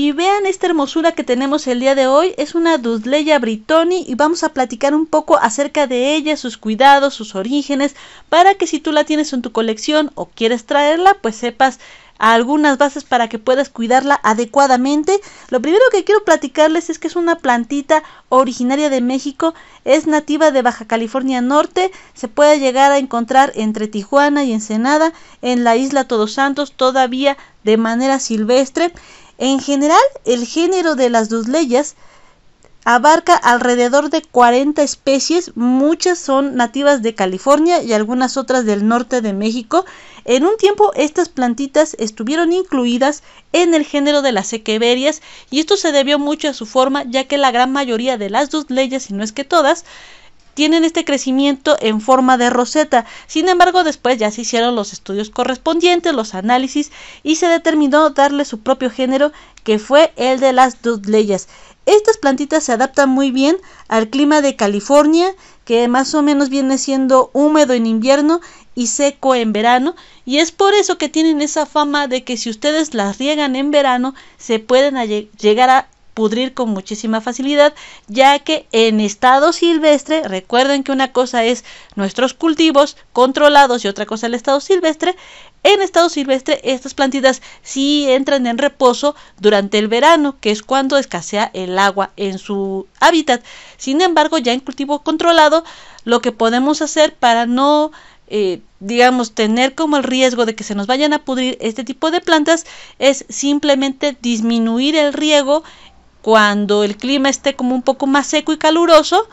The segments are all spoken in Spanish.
Y vean esta hermosura que tenemos el día de hoy, es una Dudleya britoni y vamos a platicar un poco acerca de ella, sus cuidados, sus orígenes, para que si tú la tienes en tu colección o quieres traerla, pues sepas algunas bases para que puedas cuidarla adecuadamente. Lo primero que quiero platicarles es que es una plantita originaria de México, es nativa de Baja California Norte, se puede llegar a encontrar entre Tijuana y Ensenada, en la isla Todos Santos todavía de manera silvestre en general, el género de las dos leyes abarca alrededor de 40 especies, muchas son nativas de California y algunas otras del norte de México. En un tiempo estas plantitas estuvieron incluidas en el género de las sequeberias y esto se debió mucho a su forma, ya que la gran mayoría de las dos leyes y no es que todas, tienen este crecimiento en forma de roseta. Sin embargo, después ya se hicieron los estudios correspondientes, los análisis, y se determinó darle su propio género, que fue el de las dudleyas. Estas plantitas se adaptan muy bien al clima de California, que más o menos viene siendo húmedo en invierno y seco en verano, y es por eso que tienen esa fama de que si ustedes las riegan en verano, se pueden llegar a pudrir con muchísima facilidad, ya que en estado silvestre, recuerden que una cosa es nuestros cultivos controlados y otra cosa el estado silvestre, en estado silvestre estas plantitas sí entran en reposo durante el verano, que es cuando escasea el agua en su hábitat. Sin embargo, ya en cultivo controlado, lo que podemos hacer para no eh, digamos, tener como el riesgo de que se nos vayan a pudrir este tipo de plantas es simplemente disminuir el riego cuando el clima esté como un poco más seco y caluroso,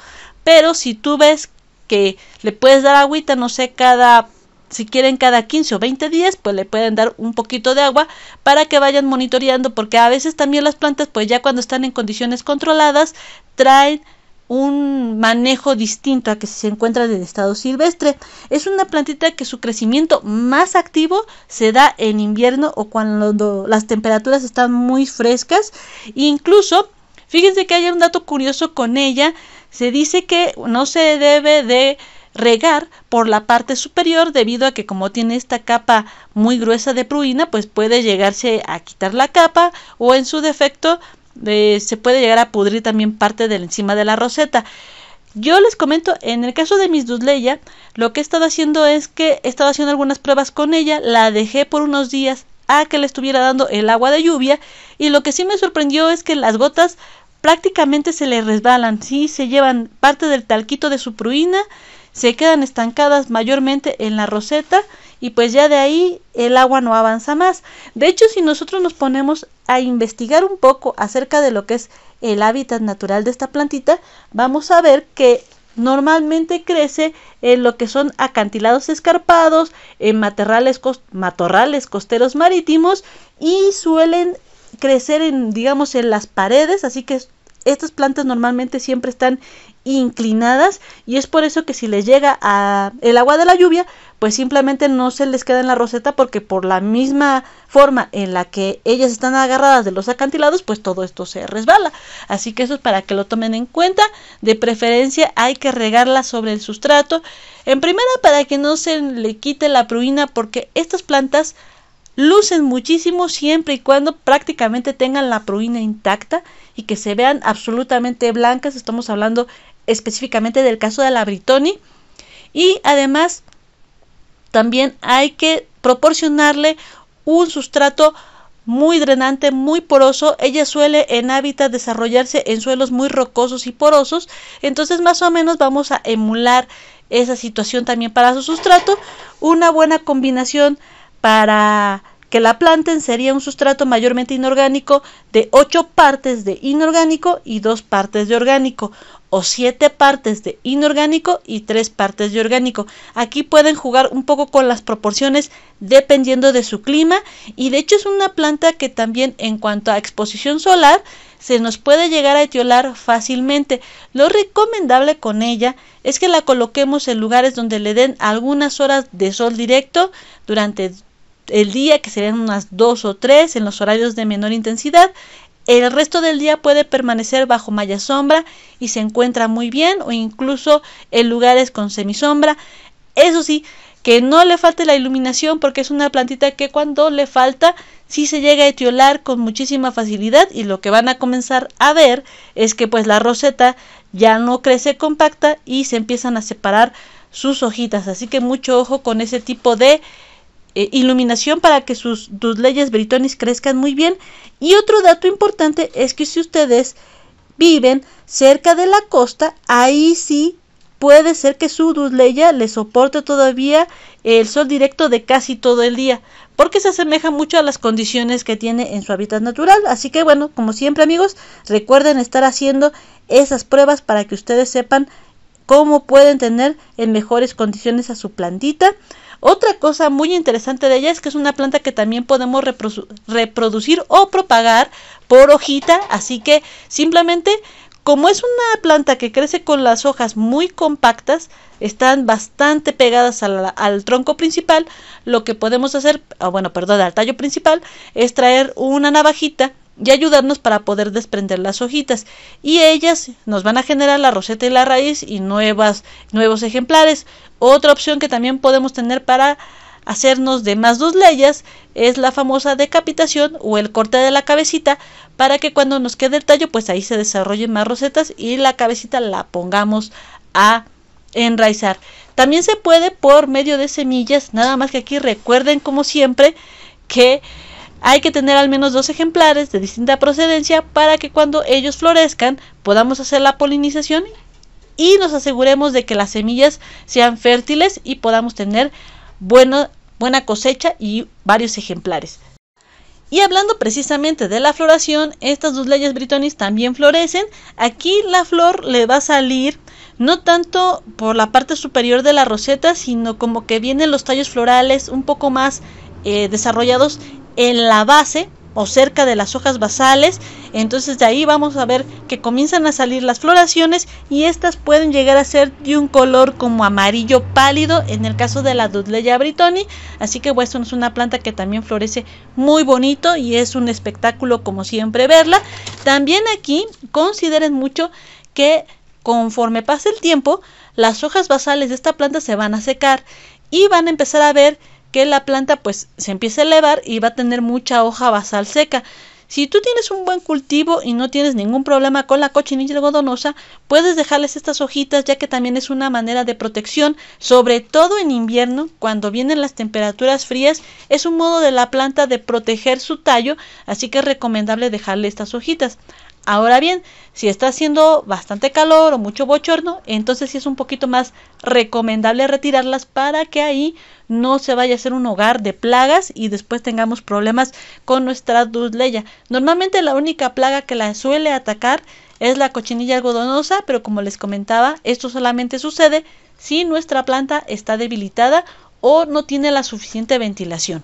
pero si tú ves que le puedes dar agüita, no sé, cada, si quieren cada 15 o 20 días, pues le pueden dar un poquito de agua para que vayan monitoreando, porque a veces también las plantas, pues ya cuando están en condiciones controladas, traen un manejo distinto a que se encuentra en estado silvestre. Es una plantita que su crecimiento más activo se da en invierno o cuando las temperaturas están muy frescas. Incluso, fíjense que hay un dato curioso con ella. Se dice que no se debe de regar por la parte superior debido a que como tiene esta capa muy gruesa de pruina pues puede llegarse a quitar la capa o en su defecto se puede llegar a pudrir también parte de encima de la roseta. Yo les comento, en el caso de Miss Dudleya, lo que he estado haciendo es que he estado haciendo algunas pruebas con ella, la dejé por unos días a que le estuviera dando el agua de lluvia y lo que sí me sorprendió es que las gotas prácticamente se le resbalan, sí, se llevan parte del talquito de su pruina se quedan estancadas mayormente en la roseta y pues ya de ahí el agua no avanza más. De hecho, si nosotros nos ponemos a investigar un poco acerca de lo que es el hábitat natural de esta plantita, vamos a ver que normalmente crece en lo que son acantilados escarpados, en matorrales, costeros marítimos y suelen crecer en digamos en las paredes, así que estas plantas normalmente siempre están inclinadas y es por eso que si les llega a el agua de la lluvia, pues simplemente no se les queda en la roseta porque por la misma forma en la que ellas están agarradas de los acantilados, pues todo esto se resbala. Así que eso es para que lo tomen en cuenta. De preferencia hay que regarla sobre el sustrato. En primera para que no se le quite la pruina porque estas plantas lucen muchísimo siempre y cuando prácticamente tengan la pruina intacta y que se vean absolutamente blancas. Estamos hablando específicamente del caso de la Britoni. Y además también hay que proporcionarle un sustrato muy drenante, muy poroso. Ella suele en hábitat desarrollarse en suelos muy rocosos y porosos. Entonces más o menos vamos a emular esa situación también para su sustrato. Una buena combinación para que la planten sería un sustrato mayormente inorgánico de 8 partes de inorgánico y 2 partes de orgánico o 7 partes de inorgánico y 3 partes de orgánico. Aquí pueden jugar un poco con las proporciones dependiendo de su clima y de hecho es una planta que también en cuanto a exposición solar se nos puede llegar a etiolar fácilmente. Lo recomendable con ella es que la coloquemos en lugares donde le den algunas horas de sol directo durante el día, que serían unas dos o tres en los horarios de menor intensidad. El resto del día puede permanecer bajo malla sombra y se encuentra muy bien o incluso en lugares con semisombra. Eso sí, que no le falte la iluminación porque es una plantita que cuando le falta si se llega a etiolar con muchísima facilidad y lo que van a comenzar a ver es que pues la roseta ya no crece compacta y se empiezan a separar sus hojitas. Así que mucho ojo con ese tipo de eh, iluminación para que sus, dos leyes britonis crezcan muy bien. Y otro dato importante es que si ustedes viven cerca de la costa, ahí sí puede ser que su dusleya le soporte todavía el sol directo de casi todo el día, porque se asemeja mucho a las condiciones que tiene en su hábitat natural. Así que bueno, como siempre amigos, recuerden estar haciendo esas pruebas para que ustedes sepan cómo pueden tener en eh, mejores condiciones a su plantita. Otra cosa muy interesante de ella es que es una planta que también podemos reproducir o propagar por hojita, así que simplemente como es una planta que crece con las hojas muy compactas, están bastante pegadas al, tronco principal, lo que podemos hacer, ah, bueno, perdón, al tallo principal, es traer una navajita y ayudarnos para poder desprender las hojitas y ellas nos van a generar la roseta y la raíz y nuevas, nuevos ejemplares. Otra opción que también podemos tener para hacernos de más dos leyes es la famosa decapitación o el corte de la cabecita para que cuando nos quede el tallo pues ahí se desarrollen más rosetas y la cabecita la pongamos a enraizar. También se puede por medio de semillas, nada más que aquí recuerden como siempre que hay que tener al menos dos ejemplares de distinta procedencia para que cuando ellos florezcan podamos hacer la polinización y nos aseguremos de que las semillas sean fértiles y podamos tener buena buena cosecha y varios ejemplares. Y hablando precisamente de la floración, estas dos leyes britonis también florecen. Aquí la flor le va a salir no tanto por la parte superior de la roseta, sino como que vienen los tallos florales un poco más eh, desarrollados en la base o cerca de las hojas basales. Entonces de ahí vamos a ver que comienzan a salir las floraciones y estas pueden llegar a ser de un color como amarillo pálido en el caso de la Dudleya britoni. Así que bueno, es una planta que también florece muy bonito y es un espectáculo como siempre verla. También aquí consideren mucho que conforme pase el tiempo, las hojas basales de esta planta se van a secar y van a empezar a ver que la planta pues se empiece a elevar y va a tener mucha hoja basal seca. Si tú tienes un buen cultivo y no tienes ningún problema con la cochinilla algodonosa, puedes dejarles estas hojitas ya que también es una manera de protección, sobre todo en invierno, cuando vienen las temperaturas frías, es un modo de la planta de proteger su tallo, así que es recomendable dejarle estas hojitas. Ahora bien, si está haciendo bastante calor o mucho bochorno, entonces sí es un poquito más recomendable retirarlas para que ahí no se vaya a hacer un hogar de plagas y después tengamos problemas con nuestra dulleya. Normalmente la única plaga que la suele atacar es la cochinilla algodonosa, pero como les comentaba, esto solamente sucede si nuestra planta está debilitada o no tiene la suficiente ventilación.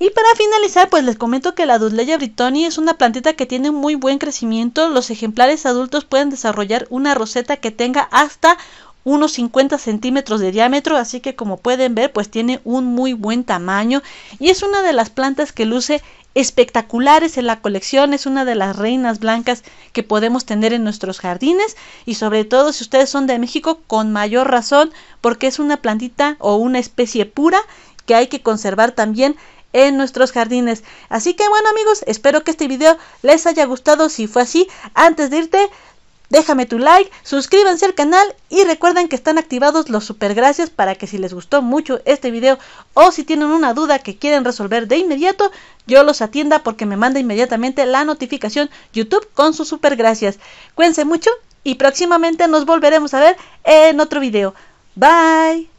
Y para finalizar, pues les comento que la Dudleya britoni es una plantita que tiene muy buen crecimiento. Los ejemplares adultos pueden desarrollar una roseta que tenga hasta unos 50 centímetros de diámetro, así que como pueden ver, pues tiene un muy buen tamaño y es una de las plantas que luce espectaculares en la colección, es una de las reinas blancas que podemos tener en nuestros jardines y sobre todo si ustedes son de México, con mayor razón, porque es una plantita o una especie pura que hay que conservar también en nuestros jardines. Así que bueno amigos, espero que este video les haya gustado. Si fue así, antes de irte, déjame tu like, suscríbanse al canal y recuerden que están activados los supergracias gracias para que si les gustó mucho este video o si tienen una duda que quieren resolver de inmediato, yo los atienda porque me manda inmediatamente la notificación YouTube con sus supergracias. gracias. Cuídense mucho y próximamente nos volveremos a ver en otro video. Bye.